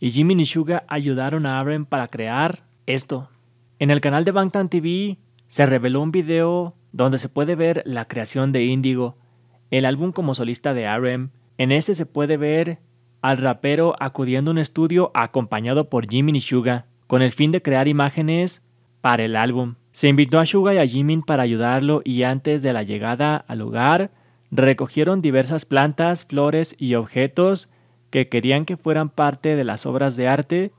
y Jimmy Nishuga ayudaron a Aaron para crear esto. En el canal de Bangtan TV se reveló un video donde se puede ver la creación de Indigo, el álbum como solista de Arem. En ese se puede ver al rapero acudiendo a un estudio acompañado por Jimmy Suga con el fin de crear imágenes para el álbum. Se invitó a Suga y a Jimin para ayudarlo y antes de la llegada al lugar recogieron diversas plantas, flores y objetos que querían que fueran parte de las obras de arte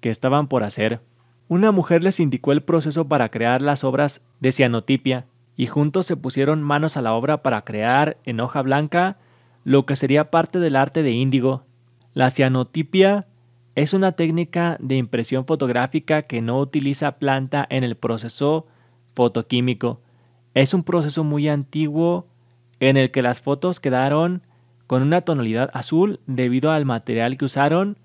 que estaban por hacer. Una mujer les indicó el proceso para crear las obras de cianotipia y juntos se pusieron manos a la obra para crear en hoja blanca lo que sería parte del arte de índigo. La cianotipia es una técnica de impresión fotográfica que no utiliza planta en el proceso fotoquímico. Es un proceso muy antiguo en el que las fotos quedaron con una tonalidad azul debido al material que usaron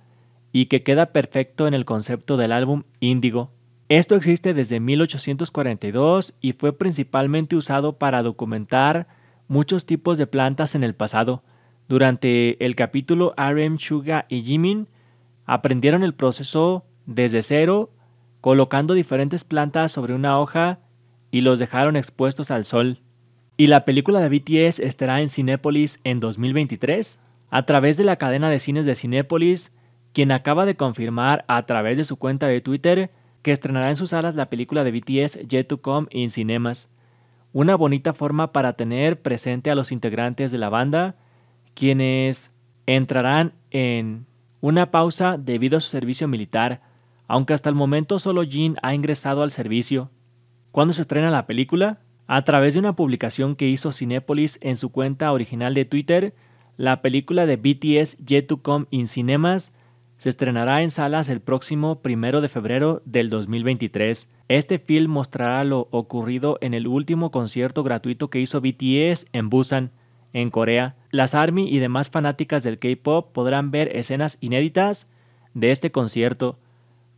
y que queda perfecto en el concepto del álbum índigo. Esto existe desde 1842 y fue principalmente usado para documentar muchos tipos de plantas en el pasado. Durante el capítulo RM Suga y Jimin aprendieron el proceso desde cero, colocando diferentes plantas sobre una hoja y los dejaron expuestos al sol. Y la película de BTS estará en Cinépolis en 2023 a través de la cadena de cines de Cinépolis, quien acaba de confirmar a través de su cuenta de Twitter que estrenará en sus salas la película de BTS Yet to Come in Cinemas. Una bonita forma para tener presente a los integrantes de la banda, quienes entrarán en una pausa debido a su servicio militar, aunque hasta el momento solo Jin ha ingresado al servicio. ¿Cuándo se estrena la película? A través de una publicación que hizo Cinepolis en su cuenta original de Twitter, la película de BTS Yet to Come in Cinemas se estrenará en salas el próximo 1 de febrero del 2023. Este film mostrará lo ocurrido en el último concierto gratuito que hizo BTS en Busan, en Corea. Las ARMY y demás fanáticas del K-Pop podrán ver escenas inéditas de este concierto,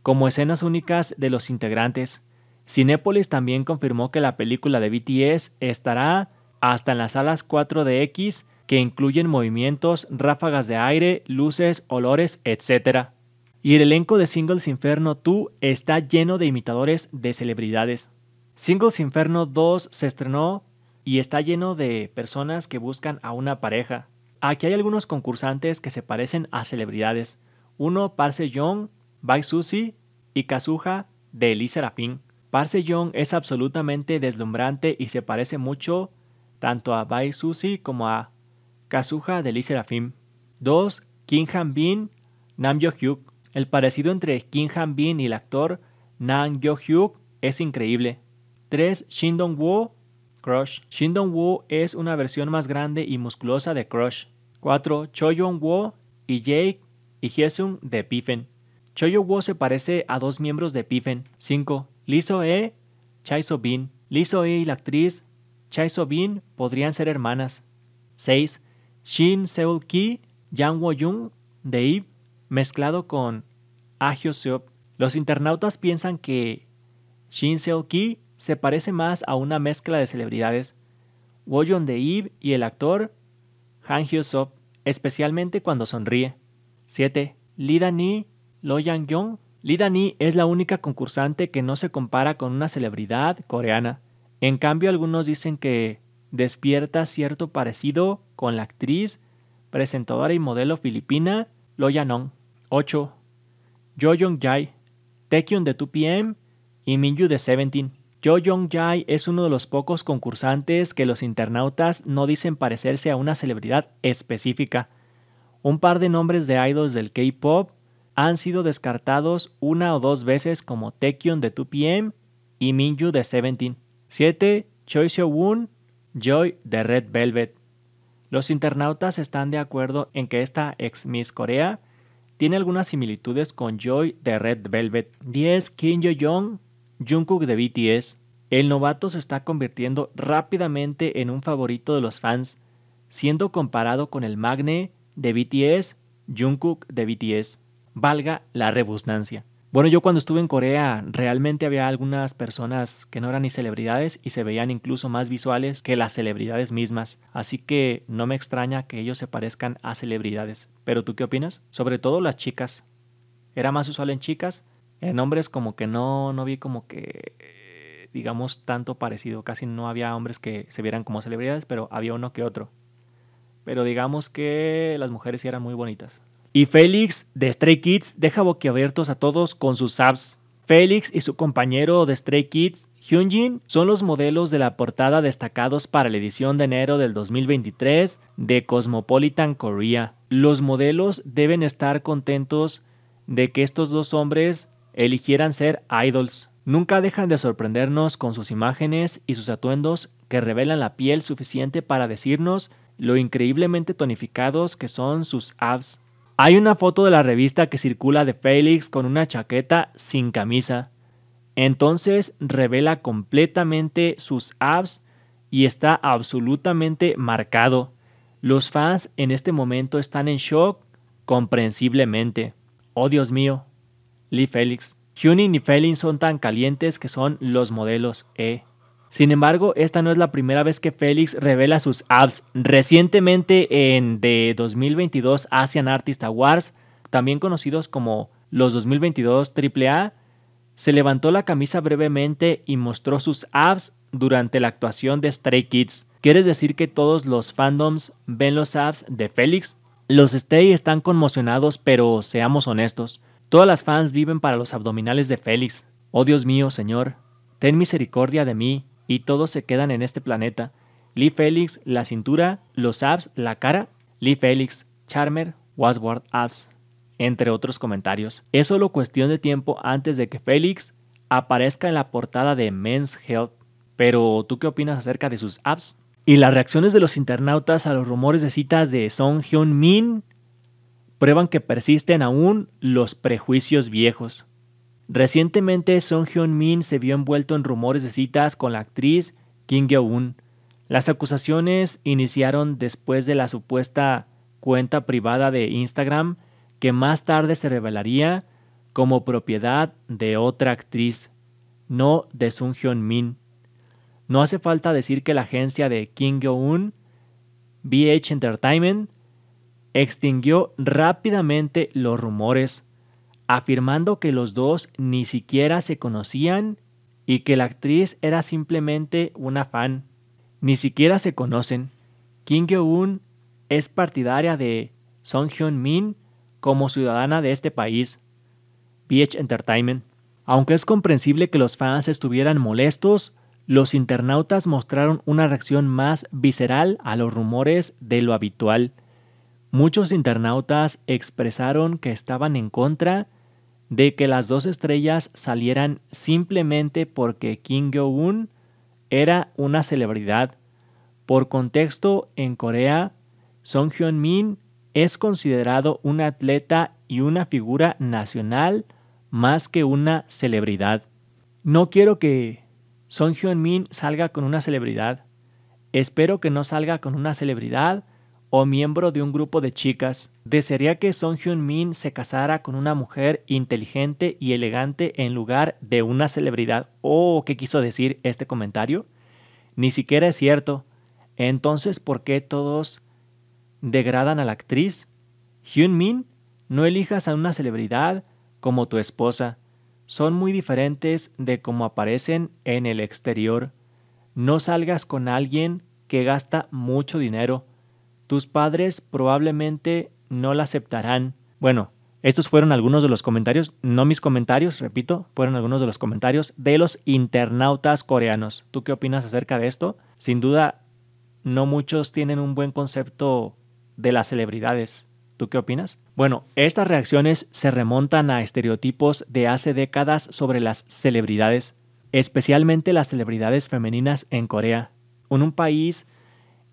como escenas únicas de los integrantes. Cinepolis también confirmó que la película de BTS estará hasta en las salas 4 X que incluyen movimientos, ráfagas de aire, luces, olores, etc. Y el elenco de Singles Inferno 2 está lleno de imitadores de celebridades. Singles Inferno 2 se estrenó y está lleno de personas que buscan a una pareja. Aquí hay algunos concursantes que se parecen a celebridades. Uno, Parse Young, Bai Susi y Kazuha de Elisa Parse Young es absolutamente deslumbrante y se parece mucho tanto a Bai Susi como a Kazuha de Lee 2. Kim Han Bin, Nam Yo Hyuk. El parecido entre Kim Han Bin y el actor Nam Yo Hyuk es increíble. 3. Shin Dong Woo, Crush. Shin Dong Woo es una versión más grande y musculosa de Crush. 4. Cho Young Woo y Jake y Hyesung de Piffen. Cho Woo se parece a dos miembros de Piffen. 5. Lee So-e, Chai e y la actriz Chai So-bin podrían ser hermanas. 6. Shin Seul-ki, Yang Wo-jung, de mezclado con Ah Hyo-seop. Los internautas piensan que Shin Seul-ki se parece más a una mezcla de celebridades, Wooyoung de Eve y el actor Han hyo seop especialmente cuando sonríe. 7. Lee Da ni Lo Yang-yong, Lidani es la única concursante que no se compara con una celebridad coreana. En cambio, algunos dicen que despierta cierto parecido con la actriz, presentadora y modelo filipina Loya Nong. 8. Jo jung Jai, de 2PM y Minju de Seventeen. Jo jung Jai es uno de los pocos concursantes que los internautas no dicen parecerse a una celebridad específica. Un par de nombres de idols del K-pop han sido descartados una o dos veces como Taekyon de 2PM y Minju de Seventeen. 7. Choi Seo-woon, Joy de Red Velvet. Los internautas están de acuerdo en que esta ex Miss Corea tiene algunas similitudes con Joy de Red Velvet. 10. Kim Yo-jong, Jungkook de BTS. El novato se está convirtiendo rápidamente en un favorito de los fans, siendo comparado con el magne de BTS, Jungkook de BTS valga la redundancia Bueno, yo cuando estuve en Corea realmente había algunas personas que no eran ni celebridades y se veían incluso más visuales que las celebridades mismas, así que no me extraña que ellos se parezcan a celebridades. Pero tú qué opinas? Sobre todo las chicas. Era más usual en chicas, en hombres como que no, no vi como que, digamos, tanto parecido. Casi no había hombres que se vieran como celebridades, pero había uno que otro. Pero digamos que las mujeres sí eran muy bonitas. Y Félix de Stray Kids deja boquiabiertos a todos con sus abs. Félix y su compañero de Stray Kids, Hyunjin, son los modelos de la portada destacados para la edición de enero del 2023 de Cosmopolitan Korea. Los modelos deben estar contentos de que estos dos hombres eligieran ser idols. Nunca dejan de sorprendernos con sus imágenes y sus atuendos que revelan la piel suficiente para decirnos lo increíblemente tonificados que son sus abs. Hay una foto de la revista que circula de Félix con una chaqueta sin camisa. Entonces revela completamente sus abs y está absolutamente marcado. Los fans en este momento están en shock, comprensiblemente. Oh Dios mío, Lee Félix. Hunin y Félix son tan calientes que son los modelos E. Sin embargo, esta no es la primera vez que Félix revela sus abs. Recientemente en The 2022 Asian Artist Awards, también conocidos como los 2022 AAA, se levantó la camisa brevemente y mostró sus abs durante la actuación de Stray Kids. ¿Quieres decir que todos los fandoms ven los abs de Félix? Los stay están conmocionados, pero seamos honestos. Todas las fans viven para los abdominales de Félix. Oh Dios mío, Señor, ten misericordia de mí, y todos se quedan en este planeta. Lee Félix, la cintura, los abs, la cara. Lee Félix, Charmer, Wasworth abs, entre otros comentarios. Es solo cuestión de tiempo antes de que Félix aparezca en la portada de Men's Health. Pero, ¿tú qué opinas acerca de sus abs? Y las reacciones de los internautas a los rumores de citas de Song Hyun Min prueban que persisten aún los prejuicios viejos. Recientemente, Song Hyun-min se vio envuelto en rumores de citas con la actriz Kim yeo un Las acusaciones iniciaron después de la supuesta cuenta privada de Instagram que más tarde se revelaría como propiedad de otra actriz, no de Sung Hyun Min. No hace falta decir que la agencia de Kim yo BH Entertainment, extinguió rápidamente los rumores afirmando que los dos ni siquiera se conocían y que la actriz era simplemente una fan. Ni siquiera se conocen. Kim Go-un es partidaria de Song Hyun-min como ciudadana de este país. BH Entertainment. Aunque es comprensible que los fans estuvieran molestos, los internautas mostraron una reacción más visceral a los rumores de lo habitual. Muchos internautas expresaron que estaban en contra de que las dos estrellas salieran simplemente porque Kim Jong-un era una celebridad. Por contexto, en Corea, Song Hyun-min es considerado un atleta y una figura nacional más que una celebridad. No quiero que Song Hyun-min salga con una celebridad. Espero que no salga con una celebridad o miembro de un grupo de chicas, desearía que Song Hyun-min se casara con una mujer inteligente y elegante en lugar de una celebridad. ¿O oh, qué quiso decir este comentario? Ni siquiera es cierto. Entonces, ¿por qué todos degradan a la actriz? Hyun-min, no elijas a una celebridad como tu esposa. Son muy diferentes de cómo aparecen en el exterior. No salgas con alguien que gasta mucho dinero tus padres probablemente no la aceptarán. Bueno, estos fueron algunos de los comentarios, no mis comentarios, repito, fueron algunos de los comentarios de los internautas coreanos. ¿Tú qué opinas acerca de esto? Sin duda, no muchos tienen un buen concepto de las celebridades. ¿Tú qué opinas? Bueno, estas reacciones se remontan a estereotipos de hace décadas sobre las celebridades, especialmente las celebridades femeninas en Corea, en un país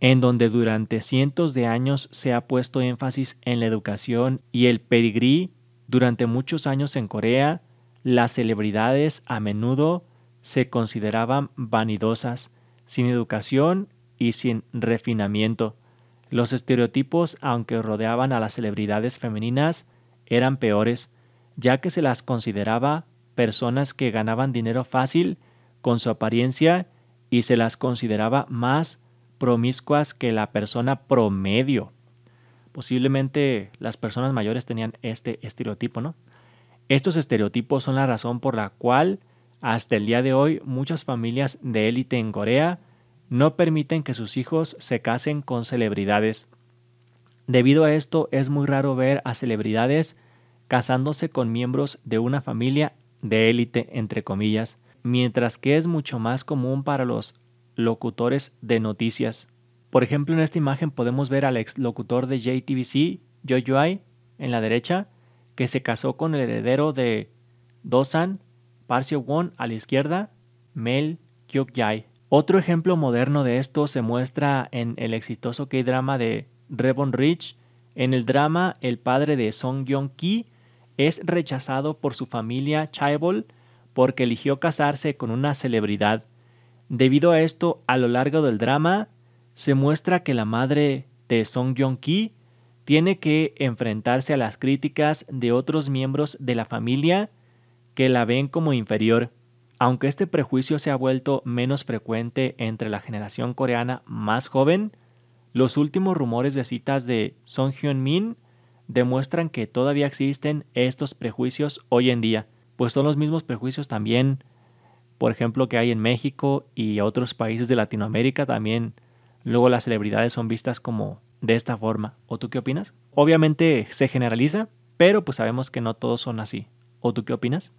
en donde durante cientos de años se ha puesto énfasis en la educación y el pedigrí, durante muchos años en Corea, las celebridades a menudo se consideraban vanidosas, sin educación y sin refinamiento. Los estereotipos, aunque rodeaban a las celebridades femeninas, eran peores, ya que se las consideraba personas que ganaban dinero fácil con su apariencia y se las consideraba más promiscuas que la persona promedio. Posiblemente las personas mayores tenían este estereotipo, ¿no? Estos estereotipos son la razón por la cual hasta el día de hoy muchas familias de élite en Corea no permiten que sus hijos se casen con celebridades. Debido a esto es muy raro ver a celebridades casándose con miembros de una familia de élite, entre comillas, mientras que es mucho más común para los locutores de noticias. Por ejemplo, en esta imagen podemos ver al ex locutor de JTBC, Yuai, en la derecha, que se casó con el heredero de Dosan, parcio Won a la izquierda, Mel Kyuk Otro ejemplo moderno de esto se muestra en el exitoso K-drama de Revon Rich. En el drama, el padre de Song Yong-ki es rechazado por su familia Chaebol porque eligió casarse con una celebridad. Debido a esto, a lo largo del drama, se muestra que la madre de Song yeon ki tiene que enfrentarse a las críticas de otros miembros de la familia que la ven como inferior. Aunque este prejuicio se ha vuelto menos frecuente entre la generación coreana más joven, los últimos rumores de citas de Song Hyun-min demuestran que todavía existen estos prejuicios hoy en día, pues son los mismos prejuicios también por ejemplo, que hay en México y otros países de Latinoamérica también, luego las celebridades son vistas como de esta forma. ¿O tú qué opinas? Obviamente se generaliza, pero pues sabemos que no todos son así. ¿O tú qué opinas?